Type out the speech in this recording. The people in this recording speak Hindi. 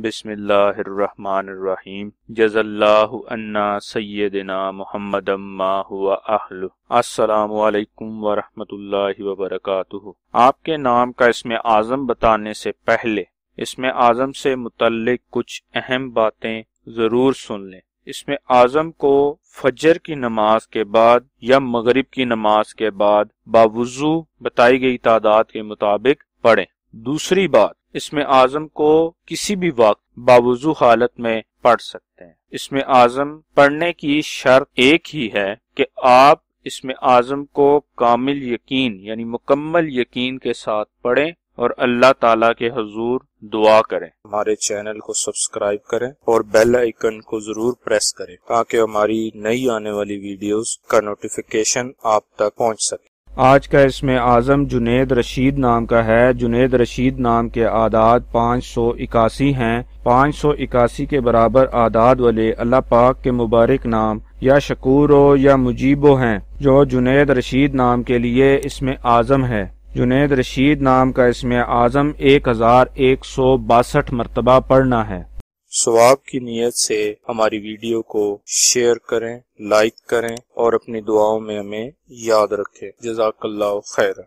बिसमीम जज़ल्लान्ना सैदना मोहम्मद असलकम वरहमल वबरक आपके नाम का इसमें आज़म बताने से पहले इसमें आज़म से मुतल कुछ अहम बातें ज़रूर सुन लें इसमें आज़म को फजर की नमाज के बाद या मगरिब की नमाज के बाद बावजू बताई गई तादाद के मुताबिक पढ़े दूसरी बात इसमें आजम को किसी भी वक्त बावजू हालत में पढ़ सकते हैं इसमें आजम पढ़ने की शर्त एक ही है कि आप इसमें आजम को कामिल यकीन यानी मुकम्मल यकीन के साथ पढ़ें और अल्लाह ताला के हजूर दुआ करें हमारे चैनल को सब्सक्राइब करें और बेल आइकन को जरूर प्रेस करें ताकि हमारी नई आने वाली वीडियोस का नोटिफिकेशन आप तक पहुंच सके आज का इसमें आज़म जुनेद रशीद नाम का है जुनेद रशीद नाम के आदाद पाँच सौ इक्यासी हैं पाँच सौ इक्यासी के बराबर आदाद वाले अल्लाह पाक के मुबारक नाम या शकूर हो या मुजीबो हैं जो जुनेद रशीद नाम के लिए इसमें आज़म है जुनेद रशीद नाम का इसमें आज़म एक हज़ार एक सौ बासठ मरतबा पढ़ना है स्वाब की नीयत से हमारी वीडियो को शेयर करें लाइक करें और अपनी दुआओं में हमें याद रखें जजाकल्ला खैर